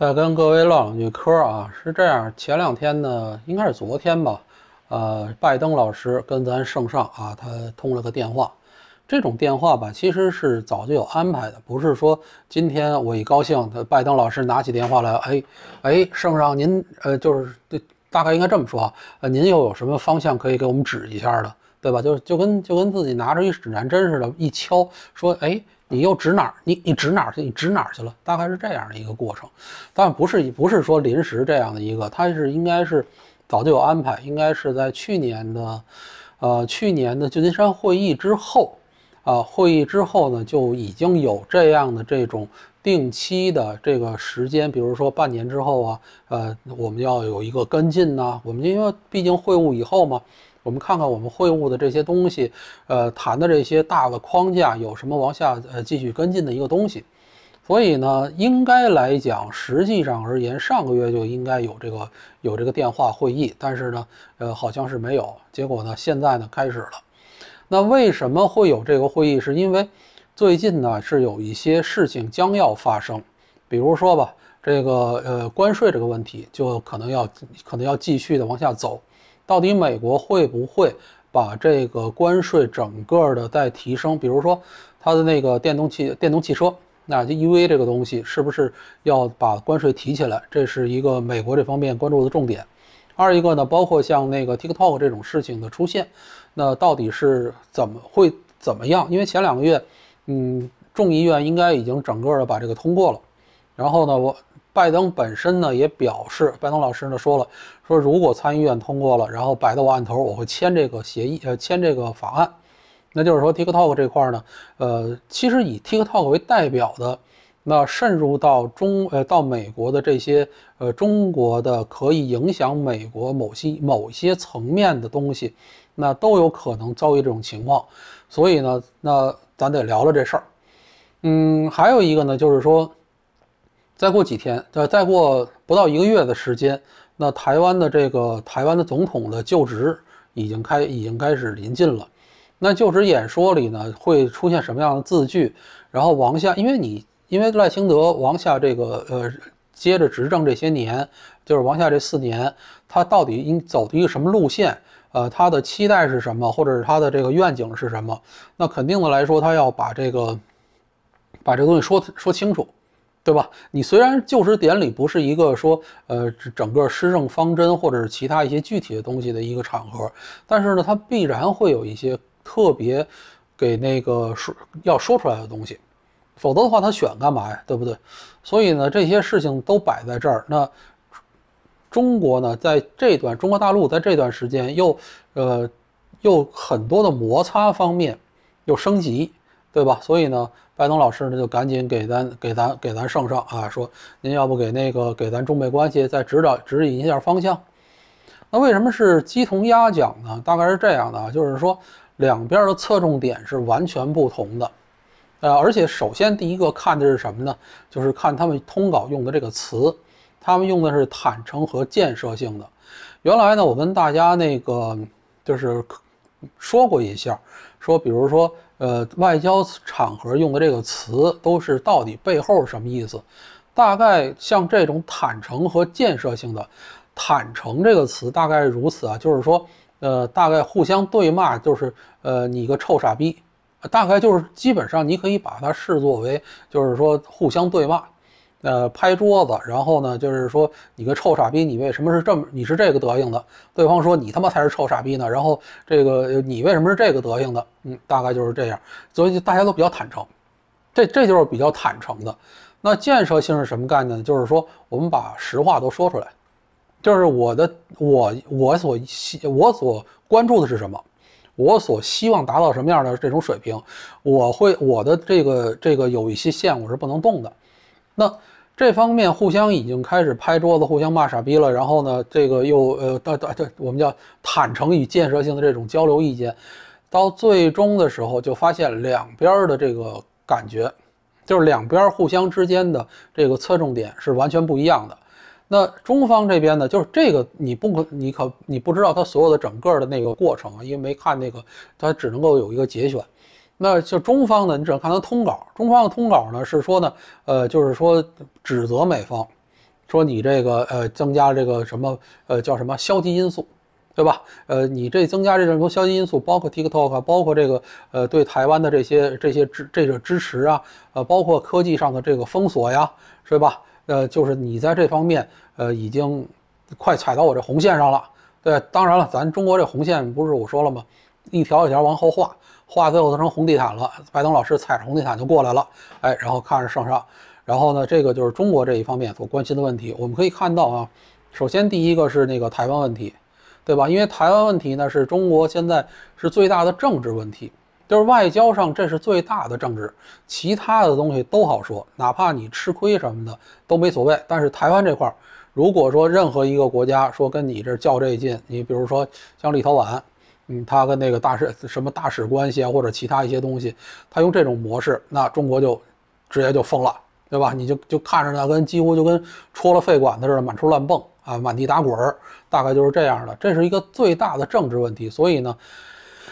再跟各位唠两句嗑啊，是这样，前两天呢，应该是昨天吧，呃，拜登老师跟咱圣上啊，他通了个电话，这种电话吧，其实是早就有安排的，不是说今天我一高兴，他拜登老师拿起电话来，哎，哎，圣上您，呃，就是对，大概应该这么说，呃，您又有什么方向可以给我们指一下的？对吧？就就跟就跟自己拿出一指南针似的，一敲说：“哎，你又指哪儿？你你指哪儿去？你指哪儿去了？”大概是这样的一个过程，但不是不是说临时这样的一个，它是应该是早就有安排，应该是在去年的，呃，去年的旧金山会议之后，啊，会议之后呢就已经有这样的这种定期的这个时间，比如说半年之后啊，呃，我们要有一个跟进呐，我们因为毕竟会晤以后嘛。我们看看我们会晤的这些东西，呃，谈的这些大的框架有什么往下呃继续跟进的一个东西。所以呢，应该来讲，实际上而言，上个月就应该有这个有这个电话会议，但是呢，呃，好像是没有。结果呢，现在呢开始了。那为什么会有这个会议？是因为最近呢是有一些事情将要发生，比如说吧。这个呃关税这个问题就可能要可能要继续的往下走，到底美国会不会把这个关税整个的再提升？比如说它的那个电动汽电动汽车，那就 E V 这个东西是不是要把关税提起来？这是一个美国这方面关注的重点。二一个呢，包括像那个 TikTok 这种事情的出现，那到底是怎么会怎么样？因为前两个月，嗯，众议院应该已经整个的把这个通过了，然后呢，我。拜登本身呢也表示，拜登老师呢说了，说如果参议院通过了，然后摆到我案头，我会签这个协议，呃，签这个法案。那就是说，TikTok 这块儿呢，呃，其实以 TikTok 为代表的那渗入到中呃到美国的这些呃中国的可以影响美国某些某些层面的东西，那都有可能遭遇这种情况。所以呢，那咱得聊聊这事儿。嗯，还有一个呢，就是说。再过几天，呃，再过不到一个月的时间，那台湾的这个台湾的总统的就职已经开，已经开始临近了。那就职演说里呢，会出现什么样的字句？然后王下，因为你因为赖清德王下这个呃，接着执政这些年，就是王下这四年，他到底应走的一个什么路线？呃，他的期待是什么，或者是他的这个愿景是什么？那肯定的来说，他要把这个把这个东西说说清楚。对吧？你虽然就职典礼不是一个说，呃，整个施政方针或者是其他一些具体的东西的一个场合，但是呢，它必然会有一些特别，给那个说要说出来的东西，否则的话，他选干嘛呀？对不对？所以呢，这些事情都摆在这儿。那中国呢，在这段中国大陆在这段时间又，呃，又很多的摩擦方面又升级。对吧？所以呢，拜登老师呢就赶紧给咱给咱给咱圣上啊，说您要不给那个给咱中美关系再指导指引一下方向？那为什么是鸡同鸭讲呢？大概是这样的，就是说两边的侧重点是完全不同的，呃，而且首先第一个看的是什么呢？就是看他们通稿用的这个词，他们用的是坦诚和建设性的。原来呢，我跟大家那个就是说过一下。说，比如说，呃，外交场合用的这个词都是到底背后是什么意思？大概像这种坦诚和建设性的，坦诚这个词大概如此啊，就是说，呃，大概互相对骂，就是，呃，你个臭傻逼，大概就是基本上你可以把它视作为，就是说互相对骂。呃，拍桌子，然后呢，就是说你个臭傻逼，你为什么是这么，你是这个德行的？对方说你他妈才是臭傻逼呢，然后这个你为什么是这个德行的？嗯，大概就是这样，所以大家都比较坦诚，这这就是比较坦诚的。那建设性是什么概念？呢？就是说我们把实话都说出来，就是我的我我所希我所关注的是什么，我所希望达到什么样的这种水平，我会我的这个这个有一些线我是不能动的。那这方面互相已经开始拍桌子，互相骂傻逼了。然后呢，这个又呃，到到这我们叫坦诚与建设性的这种交流意见，到最终的时候就发现两边的这个感觉，就是两边互相之间的这个侧重点是完全不一样的。那中方这边呢，就是这个你不可你可你不知道它所有的整个的那个过程啊，因为没看那个，它只能够有一个节选。那就中方呢，你只能看他通稿。中方的通稿呢是说呢，呃，就是说指责美方，说你这个呃增加这个什么呃叫什么消极因素，对吧？呃，你这增加这种消极因素，包括 TikTok，包括这个呃对台湾的这些这些支这个支持啊，呃，包括科技上的这个封锁呀，是吧？呃，就是你在这方面呃已经快踩到我这红线上了。对，当然了，咱中国这红线不是我说了吗？一条一条往后画。话最后都成红地毯了，拜登老师踩着红地毯就过来了，哎，然后看着上上，然后呢，这个就是中国这一方面所关心的问题。我们可以看到啊，首先第一个是那个台湾问题，对吧？因为台湾问题呢是中国现在是最大的政治问题，就是外交上这是最大的政治，其他的东西都好说，哪怕你吃亏什么的都没所谓。但是台湾这块儿，如果说任何一个国家说跟你这较这劲，你比如说像立陶宛。嗯，他跟那个大使什么大使关系啊，或者其他一些东西，他用这种模式，那中国就直接就疯了，对吧？你就就看着他跟几乎就跟戳了肺管子似的，满处乱蹦啊，满地打滚儿，大概就是这样的。这是一个最大的政治问题，所以呢，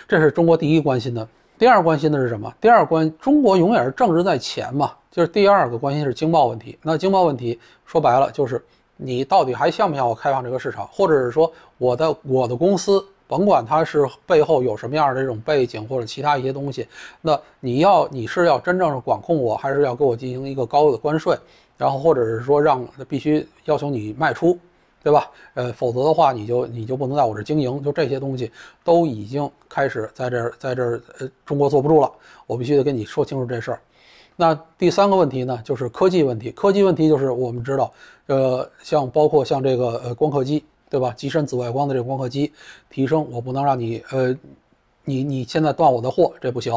这是中国第一关心的。第二关心的是什么？第二关，中国永远是政治在前嘛，就是第二个关心是经贸问题。那经贸问题说白了就是你到底还向不向我开放这个市场，或者是说我的我的公司。甭管它是背后有什么样的这种背景或者其他一些东西，那你要你是要真正是管控我，还是要给我进行一个高的关税，然后或者是说让必须要求你卖出，对吧？呃，否则的话，你就你就不能在我这经营。就这些东西都已经开始在这儿在这儿，呃，中国坐不住了，我必须得跟你说清楚这事儿。那第三个问题呢，就是科技问题。科技问题就是我们知道，呃，像包括像这个呃光刻机。对吧？机身紫外光的这个光刻机提升，我不能让你呃，你你现在断我的货，这不行。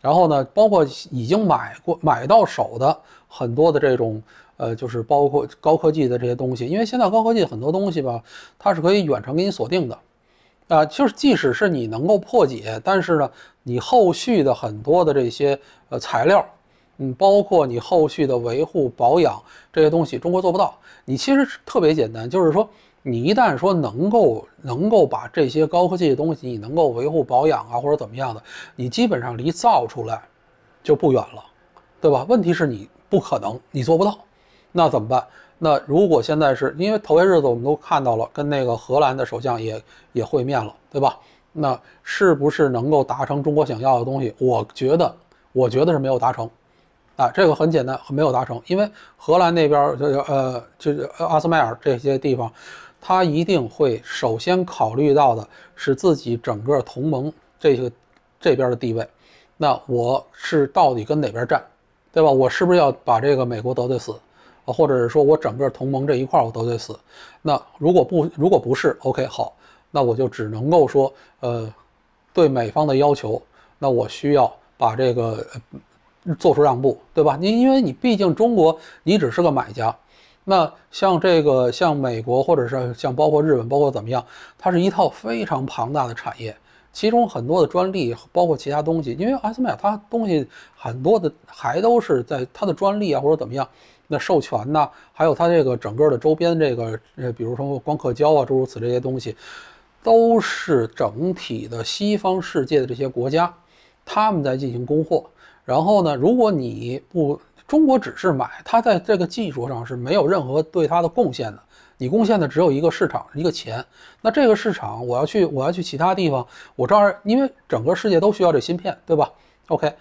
然后呢，包括已经买过买到手的很多的这种呃，就是包括高科技的这些东西，因为现在高科技很多东西吧，它是可以远程给你锁定的啊。就是即使是你能够破解，但是呢，你后续的很多的这些呃材料，嗯，包括你后续的维护保养这些东西，中国做不到。你其实特别简单，就是说。你一旦说能够能够把这些高科技的东西，你能够维护保养啊，或者怎么样的，你基本上离造出来就不远了，对吧？问题是你不可能，你做不到，那怎么办？那如果现在是因为头些日子我们都看到了，跟那个荷兰的首相也也会面了，对吧？那是不是能够达成中国想要的东西？我觉得，我觉得是没有达成，啊，这个很简单，没有达成，因为荷兰那边就呃，就阿斯麦尔这些地方。他一定会首先考虑到的是自己整个同盟这个这边的地位，那我是到底跟哪边站，对吧？我是不是要把这个美国得罪死啊？或者是说我整个同盟这一块儿我得罪死？那如果不如果不是，OK 好，那我就只能够说，呃，对美方的要求，那我需要把这个做出让步，对吧？你因为你毕竟中国，你只是个买家。那像这个，像美国或者是像包括日本，包括怎么样，它是一套非常庞大的产业，其中很多的专利，包括其他东西，因为阿斯麦它东西很多的，还都是在它的专利啊或者怎么样，那授权呐，还有它这个整个的周边这个，呃，比如说光刻胶啊，诸如此这些东西，都是整体的西方世界的这些国家，他们在进行供货。然后呢，如果你不中国只是买，它在这个技术上是没有任何对它的贡献的。你贡献的只有一个市场，一个钱。那这个市场我要去，我要去其他地方，我照样，因为整个世界都需要这芯片，对吧？OK，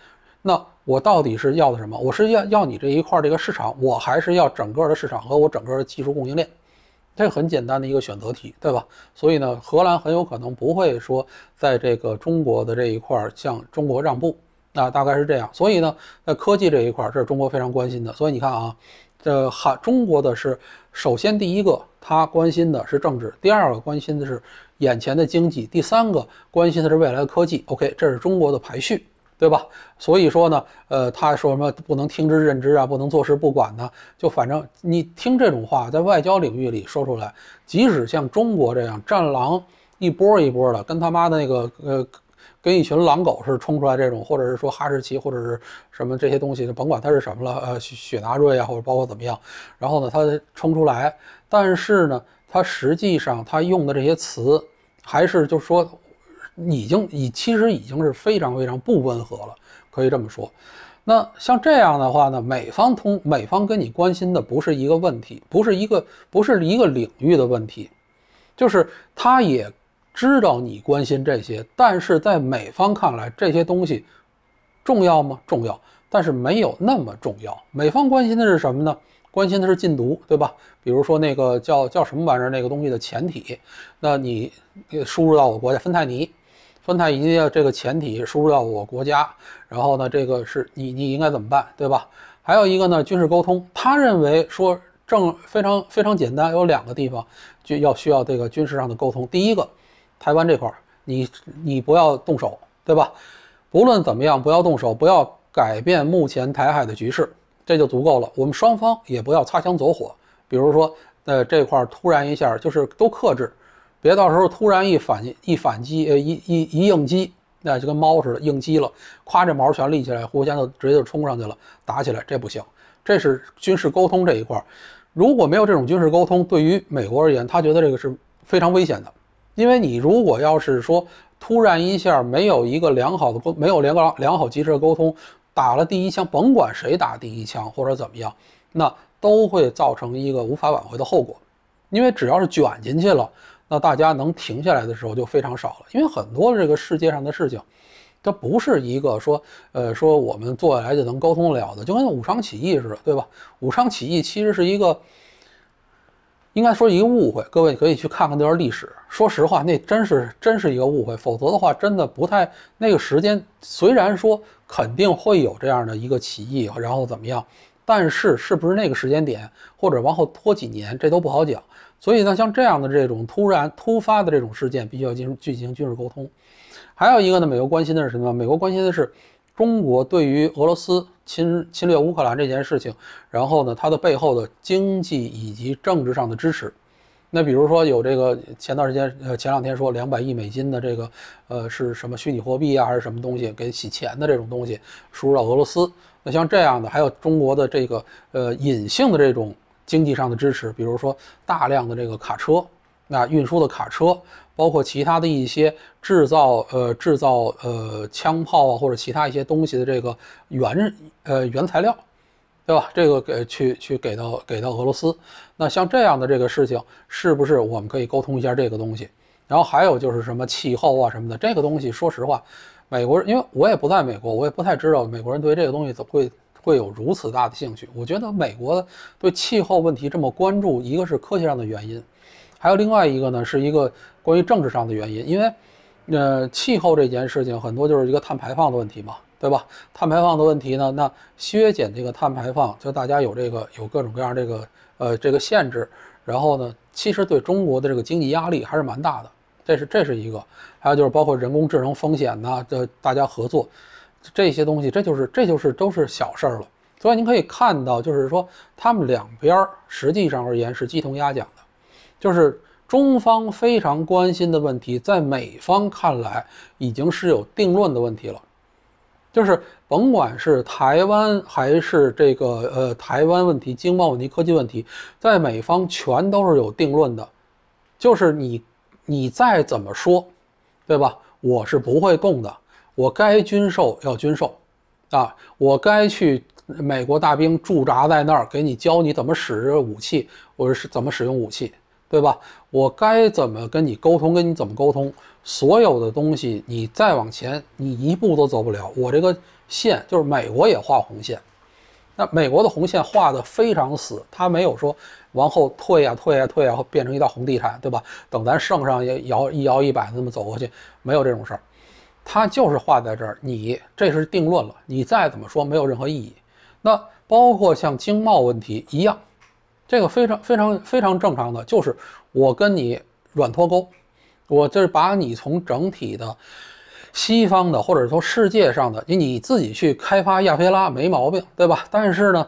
那我到底是要的什么？我是要要你这一块这个市场，我还是要整个的市场和我整个的技术供应链。这很简单的一个选择题，对吧？所以呢，荷兰很有可能不会说在这个中国的这一块向中国让步。那大概是这样，所以呢，在科技这一块，这是中国非常关心的。所以你看啊，这哈中国的是，首先第一个他关心的是政治，第二个关心的是眼前的经济，第三个关心的是未来的科技。OK，这是中国的排序，对吧？所以说呢，呃，他说什么不能听之任之啊，不能坐视不管呢？就反正你听这种话，在外交领域里说出来，即使像中国这样战狼一波一波的跟他妈的那个呃。跟一群狼狗是冲出来这种，或者是说哈士奇或者是什么这些东西，就甭管它是什么了，呃，雪雪纳瑞啊，或者包括怎么样，然后呢，它冲出来，但是呢，它实际上它用的这些词，还是就说已经已其实已经是非常非常不温和了，可以这么说。那像这样的话呢，美方通美方跟你关心的不是一个问题，不是一个不是一个领域的问题，就是他也。知道你关心这些，但是在美方看来，这些东西重要吗？重要，但是没有那么重要。美方关心的是什么呢？关心的是禁毒，对吧？比如说那个叫叫什么玩意儿那个东西的前体，那你输入到我国家芬太尼，芬太尼的这个前体输入到我国家，然后呢，这个是你你应该怎么办，对吧？还有一个呢，军事沟通，他认为说正非常非常简单，有两个地方就要需要这个军事上的沟通。第一个。台湾这块儿，你你不要动手，对吧？不论怎么样，不要动手，不要改变目前台海的局势，这就足够了。我们双方也不要擦枪走火，比如说，呃，这块儿突然一下就是都克制，别到时候突然一反一反击，呃，一一一应激，那就跟猫似的应激了，夸这毛全立起来，互相就直接就冲上去了，打起来，这不行。这是军事沟通这一块儿，如果没有这种军事沟通，对于美国而言，他觉得这个是非常危险的。因为你如果要是说突然一下没有一个良好的沟，没有良好良好及时的沟通，打了第一枪，甭管谁打第一枪或者怎么样，那都会造成一个无法挽回的后果。因为只要是卷进去了，那大家能停下来的时候就非常少了。因为很多这个世界上的事情，它不是一个说，呃，说我们坐下来就能沟通了的，就跟武昌起义似的，对吧？武昌起义其实是一个。应该说一个误会，各位可以去看看那段历史。说实话，那真是真是一个误会，否则的话，真的不太那个时间。虽然说肯定会有这样的一个起义，然后怎么样，但是是不是那个时间点，或者往后拖几年，这都不好讲。所以呢，像这样的这种突然突发的这种事件，必须要进行进行军事沟通。还有一个呢，美国关心的是什么？美国关心的是中国对于俄罗斯。侵侵略乌克兰这件事情，然后呢，它的背后的经济以及政治上的支持，那比如说有这个前段时间呃前两天说两百亿美金的这个呃是什么虚拟货币啊还是什么东西给洗钱的这种东西输入到俄罗斯，那像这样的还有中国的这个呃隐性的这种经济上的支持，比如说大量的这个卡车，那运输的卡车。包括其他的一些制造，呃，制造呃枪炮啊或者其他一些东西的这个原，呃原材料，对吧？这个给去去给到给到俄罗斯。那像这样的这个事情，是不是我们可以沟通一下这个东西？然后还有就是什么气候啊什么的，这个东西，说实话，美国，人因为我也不在美国，我也不太知道美国人对这个东西怎会会有如此大的兴趣。我觉得美国对气候问题这么关注，一个是科学上的原因。还有另外一个呢，是一个关于政治上的原因，因为，呃，气候这件事情很多就是一个碳排放的问题嘛，对吧？碳排放的问题呢，那削减这个碳排放，就大家有这个有各种各样这个呃这个限制，然后呢，其实对中国的这个经济压力还是蛮大的，这是这是一个。还有就是包括人工智能风险呐，这大家合作这些东西，这就是这就是都是小事儿了。所以您可以看到，就是说他们两边儿实际上而言是鸡同鸭讲。就是中方非常关心的问题，在美方看来已经是有定论的问题了。就是甭管是台湾还是这个呃台湾问题、经贸问题、科技问题，在美方全都是有定论的。就是你你再怎么说，对吧？我是不会动的。我该军售要军售，啊，我该去美国大兵驻扎在那儿，给你教你怎么使武器，我是怎么使用武器。对吧？我该怎么跟你沟通？跟你怎么沟通？所有的东西，你再往前，你一步都走不了。我这个线就是美国也画红线，那美国的红线画的非常死，他没有说往后退呀、退呀、退呀，变成一道红地毯，对吧？等咱剩上也摇一摇一摆的这么走过去，没有这种事儿，他就是画在这儿。你这是定论了，你再怎么说没有任何意义。那包括像经贸问题一样。这个非常非常非常正常的，就是我跟你软脱钩，我就是把你从整体的西方的，或者说世界上的，你你自己去开发亚非拉没毛病，对吧？但是呢，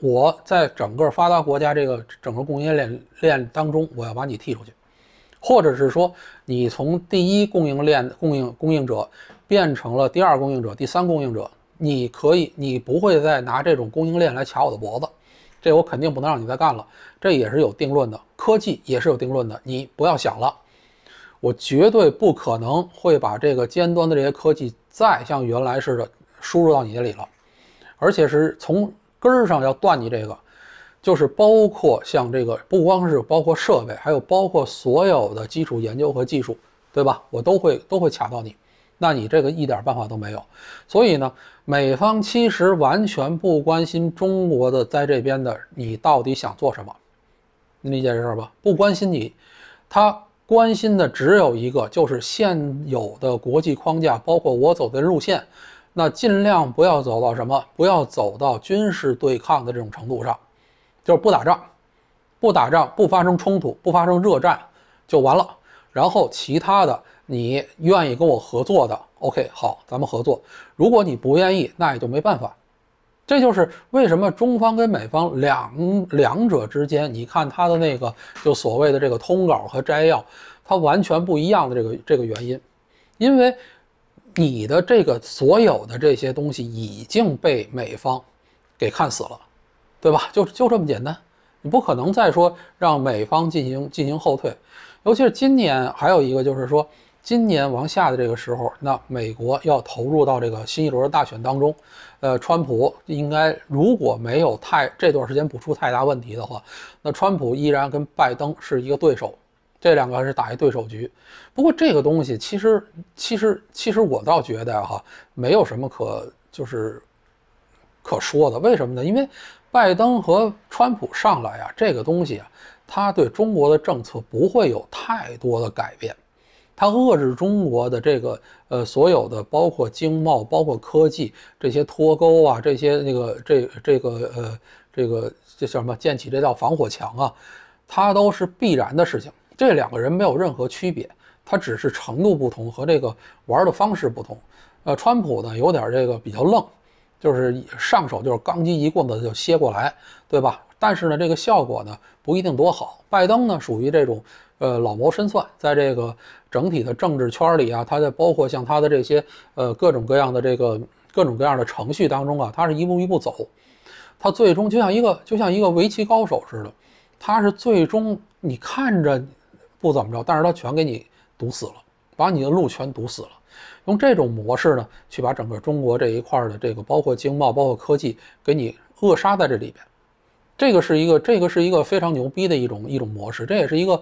我在整个发达国家这个整个供应链链当中，我要把你踢出去，或者是说你从第一供应链供应供应者变成了第二供应者、第三供应者，你可以，你不会再拿这种供应链来卡我的脖子。这我肯定不能让你再干了，这也是有定论的，科技也是有定论的，你不要想了，我绝对不可能会把这个尖端的这些科技再像原来似的输入到你这里了，而且是从根儿上要断你这个，就是包括像这个，不光是包括设备，还有包括所有的基础研究和技术，对吧？我都会都会卡到你。那你这个一点办法都没有，所以呢，美方其实完全不关心中国的在这边的你到底想做什么，理解这事儿吧？不关心你，他关心的只有一个，就是现有的国际框架，包括我走的路线，那尽量不要走到什么，不要走到军事对抗的这种程度上，就是不打仗，不打仗，不发生冲突，不发生热战就完了，然后其他的。你愿意跟我合作的，OK，好，咱们合作。如果你不愿意，那也就没办法。这就是为什么中方跟美方两两者之间，你看他的那个就所谓的这个通稿和摘要，它完全不一样的这个这个原因。因为你的这个所有的这些东西已经被美方给看死了，对吧？就就这么简单，你不可能再说让美方进行进行后退。尤其是今年，还有一个就是说。今年往下的这个时候，那美国要投入到这个新一轮的大选当中，呃，川普应该如果没有太这段时间不出太大问题的话，那川普依然跟拜登是一个对手，这两个是打一对手局。不过这个东西其实其实其实我倒觉得哈，没有什么可就是可说的。为什么呢？因为拜登和川普上来啊，这个东西啊，他对中国的政策不会有太多的改变。他遏制中国的这个呃，所有的包括经贸、包括科技这些脱钩啊，这些那个这这个呃，这个这叫什么？建起这道防火墙啊，它都是必然的事情。这两个人没有任何区别，他只是程度不同和这个玩的方式不同。呃，川普呢有点这个比较愣，就是上手就是钢筋一棍子就歇过来，对吧？但是呢，这个效果呢不一定多好。拜登呢属于这种。呃，老谋深算，在这个整体的政治圈里啊，他在包括像他的这些呃各种各样的这个各种各样的程序当中啊，他是一步一步走，他最终就像一个就像一个围棋高手似的，他是最终你看着不怎么着，但是他全给你堵死了，把你的路全堵死了，用这种模式呢去把整个中国这一块的这个包括经贸、包括科技给你扼杀在这里边。这个是一个，这个是一个非常牛逼的一种一种模式，这也是一个，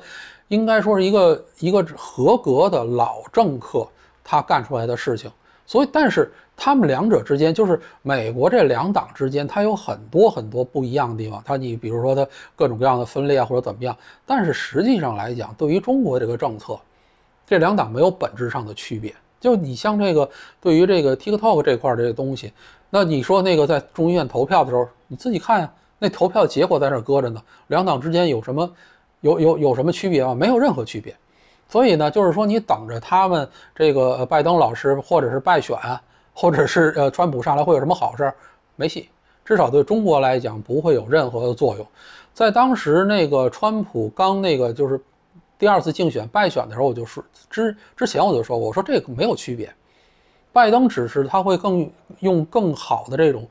应该说是一个一个合格的老政客他干出来的事情。所以，但是他们两者之间，就是美国这两党之间，它有很多很多不一样的地方。它你比如说它各种各样的分裂啊，或者怎么样。但是实际上来讲，对于中国这个政策，这两党没有本质上的区别。就你像这个对于这个 TikTok 这块这个东西，那你说那个在众议院投票的时候，你自己看呀。那投票结果在那搁着呢，两党之间有什么，有有有什么区别吗？没有任何区别，所以呢，就是说你等着他们这个拜登老师或者是败选，或者是呃川普上来会有什么好事？没戏，至少对中国来讲不会有任何的作用。在当时那个川普刚那个就是第二次竞选败选的时候，我就说之之前我就说过，我说这个没有区别，拜登只是他会更用更好的这种。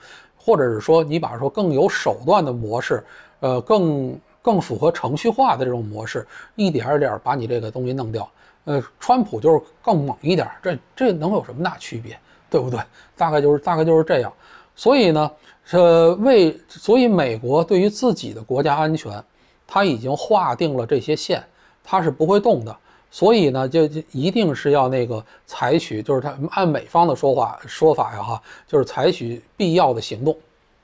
或者是说，你把说更有手段的模式，呃，更更符合程序化的这种模式，一点一点把你这个东西弄掉。呃，川普就是更猛一点，这这能有什么大区别，对不对？大概就是大概就是这样。所以呢，呃，为所以美国对于自己的国家安全，他已经划定了这些线，它是不会动的。所以呢，就就一定是要那个采取，就是他按美方的说法说法呀，哈，就是采取必要的行动，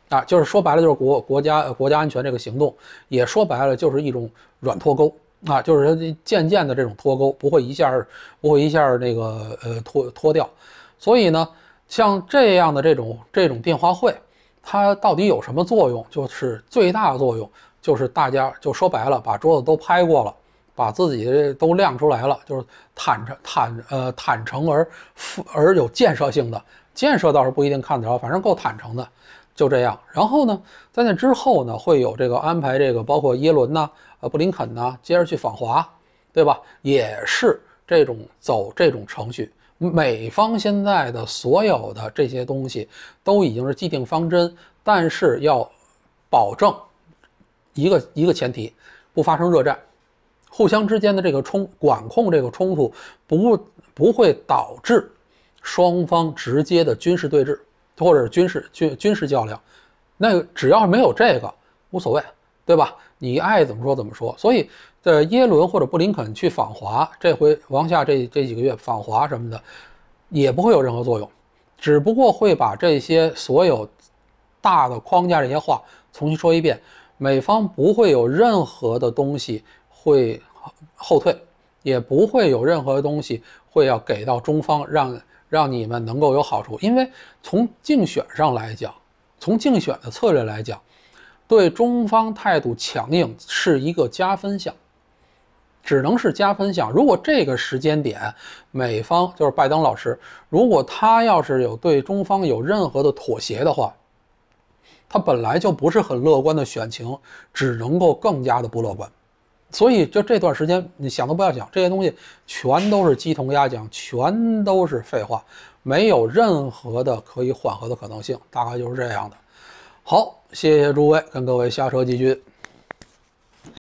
啊，就是说白了，就是国国家国家安全这个行动，也说白了就是一种软脱钩啊，就是说渐渐的这种脱钩不会一下不会一下那个呃脱脱掉。所以呢，像这样的这种这种电话会，它到底有什么作用？就是最大的作用就是大家就说白了，把桌子都拍过了。把自己都亮出来了，就是坦诚坦呃坦诚而而有建设性的建设倒是不一定看得着，反正够坦诚的，就这样。然后呢，在那之后呢，会有这个安排，这个包括耶伦呐，呃布林肯呐，接着去访华，对吧？也是这种走这种程序。美方现在的所有的这些东西都已经是既定方针，但是要保证一个一个前提，不发生热战。互相之间的这个冲管控这个冲突，不不会导致双方直接的军事对峙或者军事军军事较量。那只要没有这个，无所谓，对吧？你爱怎么说怎么说。所以，在耶伦或者布林肯去访华，这回往下这这几个月访华什么的，也不会有任何作用，只不过会把这些所有大的框架这些话重新说一遍。美方不会有任何的东西。会后退，也不会有任何东西会要给到中方，让让你们能够有好处。因为从竞选上来讲，从竞选的策略来讲，对中方态度强硬是一个加分项，只能是加分项。如果这个时间点美方就是拜登老师，如果他要是有对中方有任何的妥协的话，他本来就不是很乐观的选情，只能够更加的不乐观。所以，就这段时间，你想都不要想，这些东西全都是鸡同鸭讲，全都是废话，没有任何的可以缓和的可能性，大概就是这样的。好，谢谢诸位，跟各位下车几句。